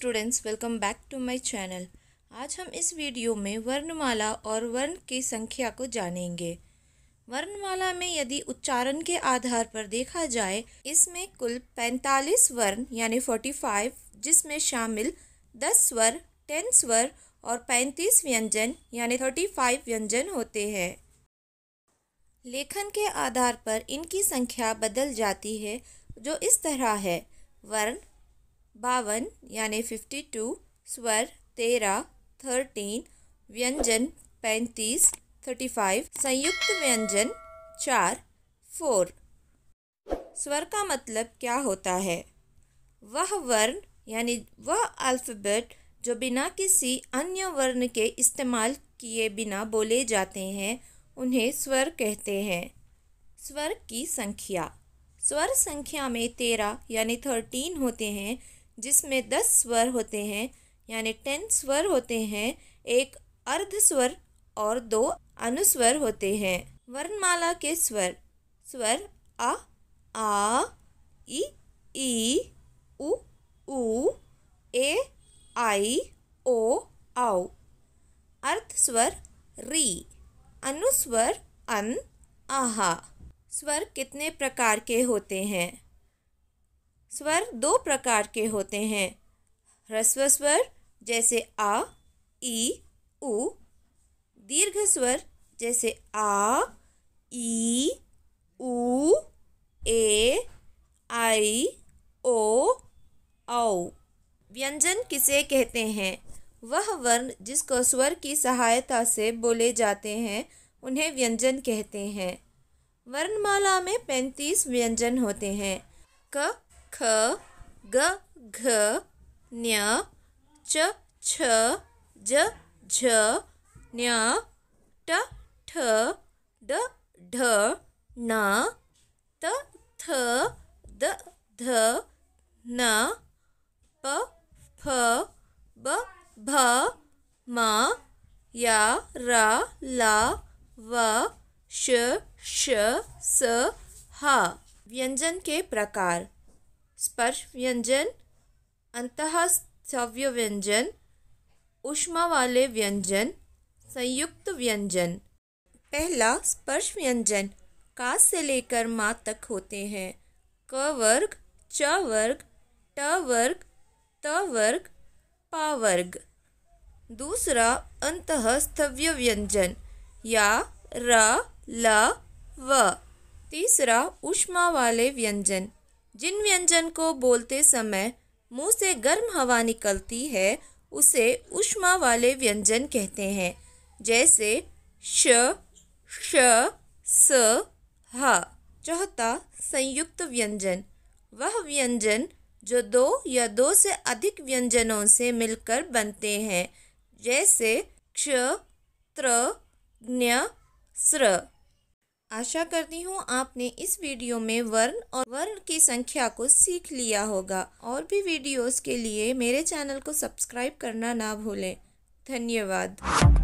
students welcome back to my channel आज हम इस वीडियो में वर्णमाला और वर्ण की संख्या को जानेंगे वर्णमाला में यदि उच्चारण के आधार पर देखा जाए इसमें कुल 45 वर्ण यानी 45 जिसमें शामिल 10 स्वर 10 स्वर और 35 व्यंजन यानी 35 व्यंजन होते हैं लेखन के आधार पर इनकी संख्या बदल जाती है जो इस तरह है वर्ण बावन यानी फिफ्टी टू स्वर तेरह थर्टीन व्यंजन पैंतीस थर्टी फाइव संयुक्त व्यंजन चार फोर स्वर का मतलब क्या होता है वह वर्ण यानी वह अल्फाबेट जो बिना किसी अन्य वर्ण के इस्तेमाल किए बिना बोले जाते हैं उन्हें स्वर कहते हैं स्वर की संख्या स्वर संख्या में तेरह यानी थर्टीन होते हैं जिसमें दस स्वर होते हैं यानी टेन स्वर होते हैं एक अर्ध स्वर और दो अनुस्वर होते हैं वर्णमाला के स्वर स्वर अ आ इ ई उ ए आई ओ औ अर्थ स्वर री अनुस्वर अन आहा स्वर कितने प्रकार के होते हैं स्वर दो प्रकार के होते हैं ह्रस्व स्वर जैसे आ ई उ दीर्घ स्वर जैसे आ ई उ ए आई ओ औ व्यंजन किसे कहते हैं वह वर्ण जिसको स्वर की सहायता से बोले जाते हैं उन्हें व्यंजन कहते हैं वर्णमाला में पैंतीस व्यंजन होते हैं क ख ग घ न्य च छ ज झ न्य ट ठ ड ढ न त थ द ध न प फ ब भ म या र ला व श श स ह व्यंजन के प्रकार स्पर्श व्यंजन अंतः सव्य व्यंजन उष्मा वाले व्यंजन संयुक्त व्यंजन पहला स्पर्श व्यंजन का से लेकर माँ तक होते हैं क वर्ग च वर्ग ट वर्ग त वर्ग पा वर्ग दूसरा अंतस्थव्य व्यंजन या र ल व तीसरा उष्मा वाले व्यंजन जिन व्यंजन को बोलते समय मुंह से गर्म हवा निकलती है उसे उष्मा वाले व्यंजन कहते हैं जैसे श श स ह चौथा संयुक्त व्यंजन वह व्यंजन जो दो या दो से अधिक व्यंजनों से मिलकर बनते हैं जैसे क्ष त्र ज्ञ स्र आशा करती हूँ आपने इस वीडियो में वर्ण और वर्ण की संख्या को सीख लिया होगा और भी वीडियोस के लिए मेरे चैनल को सब्सक्राइब करना ना भूलें धन्यवाद